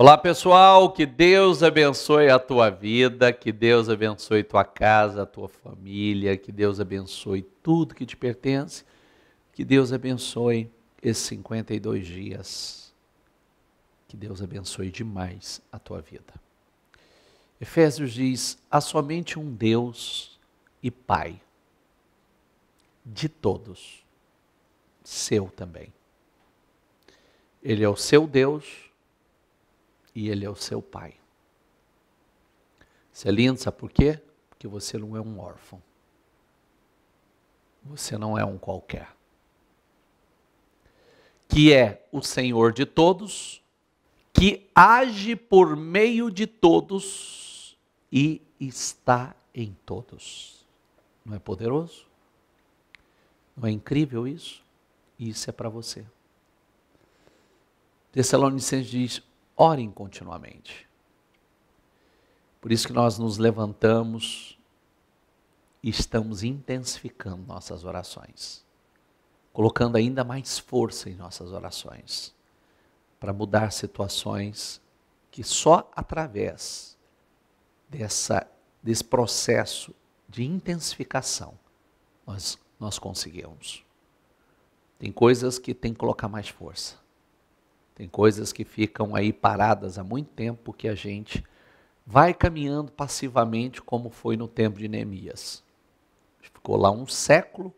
Olá pessoal, que Deus abençoe a tua vida, que Deus abençoe tua casa, a tua família, que Deus abençoe tudo que te pertence, que Deus abençoe esses 52 dias, que Deus abençoe demais a tua vida. Efésios diz: há somente um Deus e Pai de todos, seu também. Ele é o seu Deus e Ele é o seu pai. Isso é lindo, sabe por quê? Porque você não é um órfão. Você não é um qualquer. Que é o Senhor de todos, que age por meio de todos e está em todos. Não é poderoso? Não é incrível isso? Isso é para você. Tessalonicenses diz: Orem continuamente. Por isso que nós nos levantamos e estamos intensificando nossas orações, colocando ainda mais força em nossas orações, para mudar situações que só através dessa, desse processo de intensificação nós, nós conseguimos. Tem coisas que tem que colocar mais força tem coisas que ficam aí paradas há muito tempo que a gente vai caminhando passivamente, como foi no tempo de Neemias. Ficou lá um século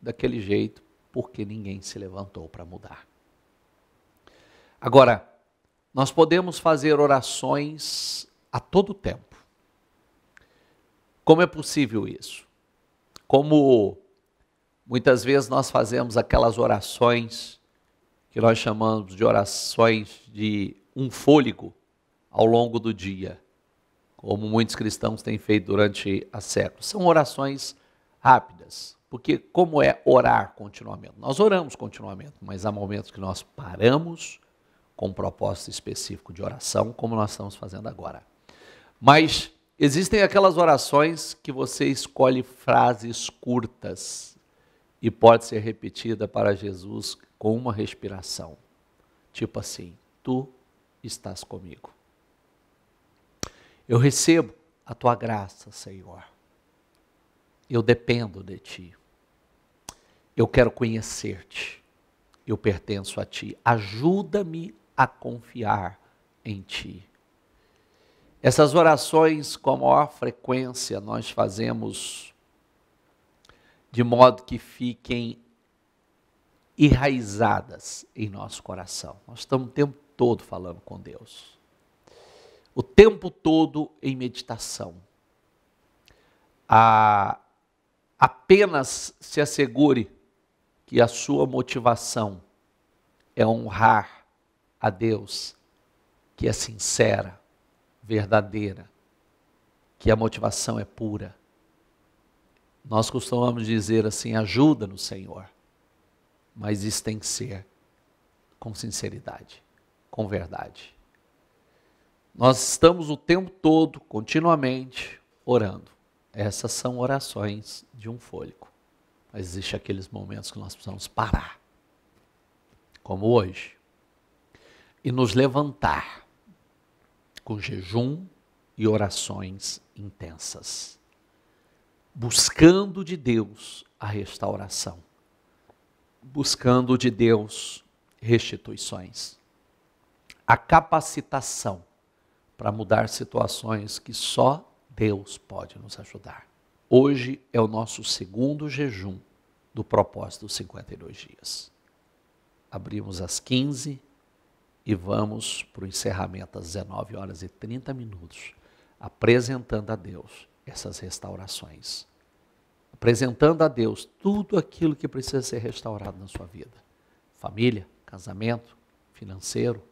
daquele jeito, porque ninguém se levantou para mudar. Agora, nós podemos fazer orações a todo tempo. Como é possível isso? Como muitas vezes nós fazemos aquelas orações que nós chamamos de orações de um fôlego ao longo do dia, como muitos cristãos têm feito durante a séculos. São orações rápidas, porque como é orar continuamente? Nós oramos continuamente, mas há momentos que nós paramos com um propósito específico de oração, como nós estamos fazendo agora. Mas existem aquelas orações que você escolhe frases curtas e pode ser repetida para Jesus com uma respiração. Tipo assim: Tu estás comigo. Eu recebo a tua graça, Senhor. Eu dependo de ti. Eu quero conhecer-te. Eu pertenço a ti. Ajuda-me a confiar em ti. Essas orações, com a maior frequência, nós fazemos de modo que fiquem enraizadas em nosso coração. Nós estamos o tempo todo falando com Deus, o tempo todo em meditação. A, apenas se assegure que a sua motivação é honrar a Deus, que é sincera, verdadeira, que a motivação é pura nós costumamos dizer assim: ajuda no Senhor. Mas isso tem que ser com sinceridade, com verdade. Nós estamos o tempo todo, continuamente, orando. Essas são orações de um fôlego. Mas existem aqueles momentos que nós precisamos parar, como hoje, e nos levantar com jejum e orações intensas buscando de Deus a restauração, buscando de Deus restituições, a capacitação para mudar situações que só Deus pode nos ajudar. Hoje é o nosso segundo jejum do propósito 52 dias. Abrimos às 15 e vamos para o encerramento às 19 horas e 30 minutos, apresentando a Deus essas restaurações. Apresentando a Deus tudo aquilo que precisa ser restaurado na sua vida: família, casamento, financeiro,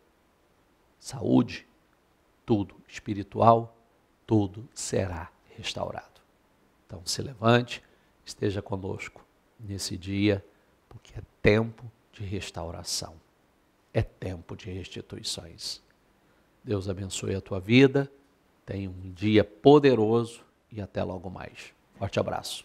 saúde, tudo espiritual, tudo será restaurado. Então se levante, esteja conosco nesse dia, porque é tempo de restauração, é tempo de restituições. Deus abençoe a tua vida, tenha um dia poderoso e até logo mais. Forte abraço.